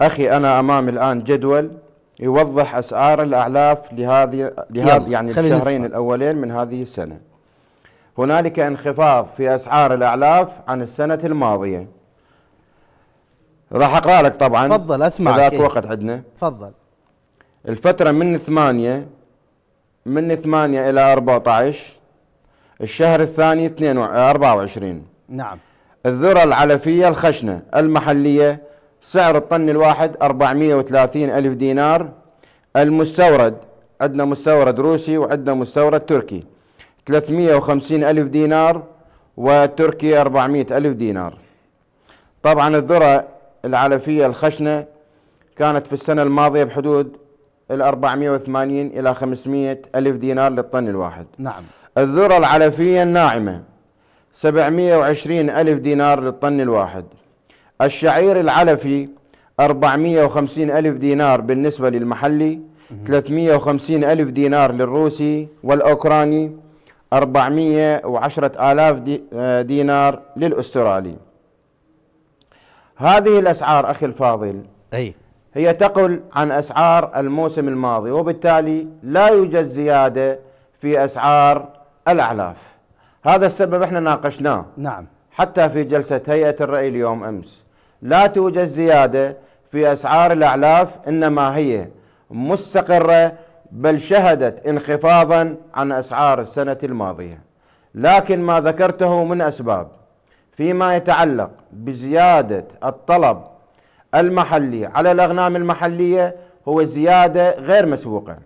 أخي أنا أمامي الآن جدول يوضح أسعار الأعلاف لهذه لهذا يعني الشهرين نسمع. الأولين من هذه السنة هنالك انخفاض في أسعار الأعلاف عن السنة الماضية راح أقرأ لك طبعا تفضل أسمع إذا إيه؟ وقت عندنا تفضل الفترة من 8 من 8 إلى 14 الشهر الثاني 22 24 نعم الذرة العلفية الخشنة المحلية سعر الطن الواحد 430 ألف دينار المستورد عندنا مستورد روسي وعندنا مستورد تركي 350 ألف دينار وتركي 400 ألف دينار طبعا الذرة العلفية الخشنة كانت في السنة الماضية بحدود ال 480 إلى 500 ألف دينار للطن الواحد نعم الذرة العلفية الناعمة 720 ألف دينار للطن الواحد الشعير العلفي 450 ألف دينار بالنسبة للمحلي 350 ألف دينار للروسي والأوكراني 410 آلاف آه، دينار للأسترالي هذه الأسعار أخي الفاضل أي هي تقل عن أسعار الموسم الماضي وبالتالي لا يوجد زيادة في أسعار الأعلاف هذا السبب احنا ناقشناه نعم حتى في جلسة هيئة الرأي اليوم أمس لا توجد زيادة في أسعار الأعلاف إنما هي مستقرة بل شهدت انخفاضا عن أسعار السنة الماضية لكن ما ذكرته من أسباب فيما يتعلق بزيادة الطلب المحلي على الأغنام المحلية هو زيادة غير مسبوقة